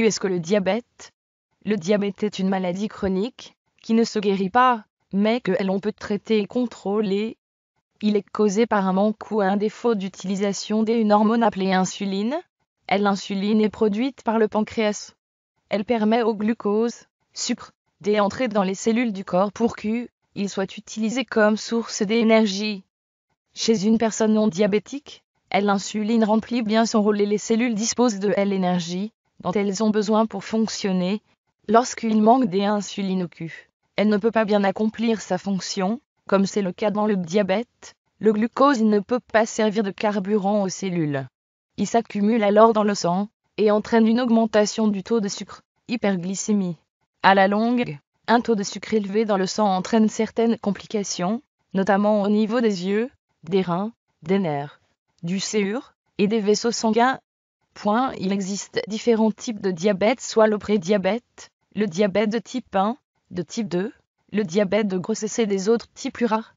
est-ce que le diabète Le diabète est une maladie chronique qui ne se guérit pas, mais que l'on peut traiter et contrôler. Il est causé par un manque ou un défaut d'utilisation d'une hormone appelée insuline. L'insuline est produite par le pancréas. Elle permet au glucose, sucre, d'entrer dans les cellules du corps pour qu'il soit utilisé comme source d'énergie. Chez une personne non diabétique, l'insuline remplit bien son rôle et les cellules disposent de l'énergie dont elles ont besoin pour fonctionner, lorsqu'il manque des insulines au cul. Elle ne peut pas bien accomplir sa fonction, comme c'est le cas dans le diabète, le glucose ne peut pas servir de carburant aux cellules. Il s'accumule alors dans le sang et entraîne une augmentation du taux de sucre, hyperglycémie. À la longue, un taux de sucre élevé dans le sang entraîne certaines complications, notamment au niveau des yeux, des reins, des nerfs, du séur et des vaisseaux sanguins, il existe différents types de diabète, soit le prédiabète, le diabète de type 1, de type 2, le diabète de grossesse et des autres types plus rares.